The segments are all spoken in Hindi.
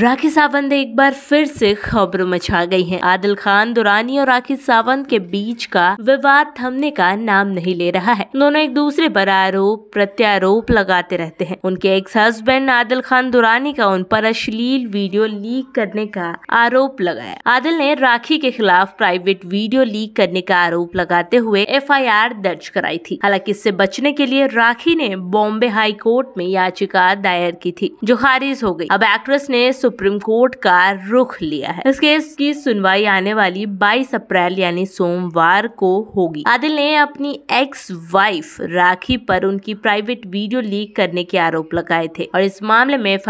राखी सावंत एक बार फिर से खबरों में छा गई हैं। आदिल खान दुरानी और राखी सावंत के बीच का विवाद थमने का नाम नहीं ले रहा है दोनों एक दूसरे पर आरोप प्रत्यारोप लगाते रहते हैं उनके एक्स हस्बैंड आदिल खान दुरानी का उन पर अश्लील वीडियो लीक करने का आरोप लगाया आदिल ने राखी के खिलाफ प्राइवेट वीडियो लीक करने का आरोप लगाते हुए एफ दर्ज कराई थी हालांकि इससे बचने के लिए राखी ने बॉम्बे हाई कोर्ट में याचिका दायर की थी जो खारिज हो गयी अब एक्ट्रेस ने सुप्रीम कोर्ट का रुख लिया है इस केस की सुनवाई आने वाली 22 अप्रैल यानी सोमवार को होगी आदिल ने अपनी एक्स वाइफ राखी पर उनकी प्राइवेट वीडियो लीक करने के आरोप लगाए थे और इस मामले में एफ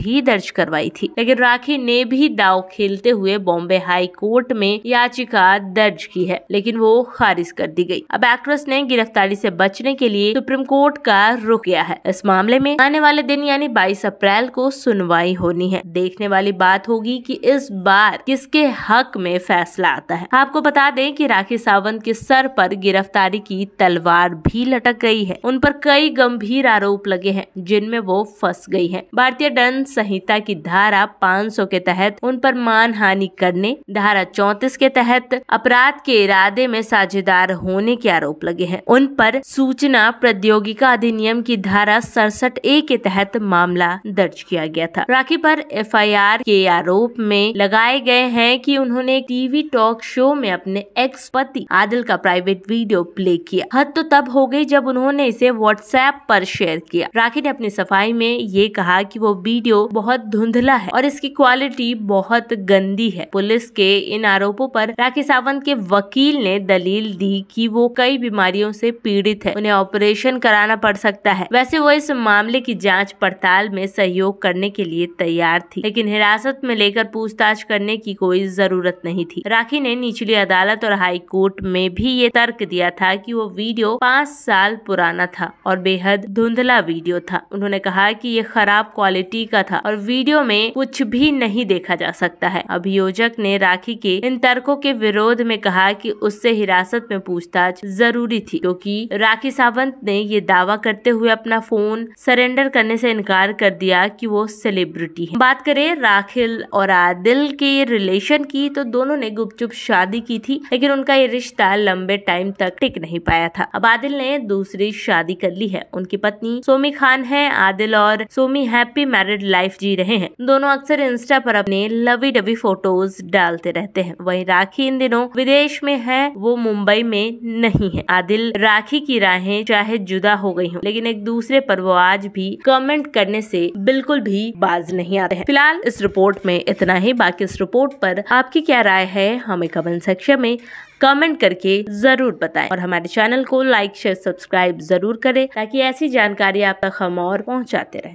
भी दर्ज करवाई थी लेकिन राखी ने भी दाव खेलते हुए बॉम्बे हाई कोर्ट में याचिका दर्ज की है लेकिन वो खारिज कर दी गई अब एक्ट्रेस ने गिरफ्तारी से बचने के लिए सुप्रीम कोर्ट का रुख किया है इस मामले में आने वाले दिन यानी 22 अप्रैल को सुनवाई होनी है देखने वाली बात होगी कि इस बार किसके हक में फैसला आता है आपको बता दें कि राखी सावंत के सर पर गिरफ्तारी की तलवार भी लटक गई है उन पर कई गंभीर आरोप लगे हैं जिनमें वो फंस गई है भारतीय दंड संहिता की धारा पाँच के तहत उन पर मान हानि करने धारा चौतीस के तहत अपराध के इरादे में साझेदार होने के आरोप लगे हैं उन पर सूचना प्रौद्योगिका अधिनियम की धारा सड़सठ ए के तहत मामला दर्ज किया गया था राखी पर एफआईआर के आरोप में लगाए गए हैं कि उन्होंने टीवी टॉक शो में अपने एक्स पति आदिल का प्राइवेट वीडियो प्ले किया हद तो तब हो गई जब उन्होंने इसे व्हाट्सएप पर शेयर किया राखी ने अपनी सफाई में ये कहा कि वो वीडियो बहुत धुंधला है और इसकी क्वालिटी बहुत गंदी है पुलिस के इन आरोपों पर राखी सावंत के वकील ने दलील दी कि वो कई बीमारियों से पीड़ित है उन्हें ऑपरेशन कराना पड़ सकता है वैसे वो इस मामले की जांच पड़ताल में सहयोग करने के लिए तैयार थे थी लेकिन हिरासत में लेकर पूछताछ करने की कोई जरूरत नहीं थी राखी ने निचली अदालत और हाई कोर्ट में भी ये तर्क दिया था कि वो वीडियो पाँच साल पुराना था और बेहद धुंधला वीडियो था उन्होंने कहा कि ये खराब क्वालिटी का था और वीडियो में कुछ भी नहीं देखा जा सकता है अभियोजक ने राखी के इन तर्कों के विरोध में कहा कि उससे हिरासत में पूछताछ जरूरी थी क्योंकि राखी सावंत ने ये दावा करते हुए अपना फोन सरेंडर करने से इनकार कर दिया कि वो सेलिब्रिटी है बात करें राखिल और आदिल के रिलेशन की तो दोनों ने गुपचुप शादी की थी लेकिन उनका ये रिश्ता लंबे टाइम तक टिक नहीं पाया था अब आदिल ने दूसरी शादी कर ली है उनकी पत्नी सोमी खान है आदिल और सोमी हैप्पी मैरिड लाइफ जी रहे हैं दोनों अक्सर इंस्टा पर अपने लवी डबी फोटोज डालते रहते हैं वही राखी इन दिनों विदेश में है वो मुंबई में नहीं है आदिल राखी की राहें चाहे जुदा हो गई हो लेकिन एक दूसरे पर वो आज भी कमेंट करने से बिल्कुल भी बाज नहीं आ रहे हैं फिलहाल इस रिपोर्ट में इतना ही बाकी इस रिपोर्ट पर आपकी क्या राय है हमें कमेंट सेक्शन में कमेंट करके जरूर बताएं और हमारे चैनल को लाइक शेयर सब्सक्राइब जरूर करें ताकि ऐसी जानकारी आप तक हम और पहुंचाते रहें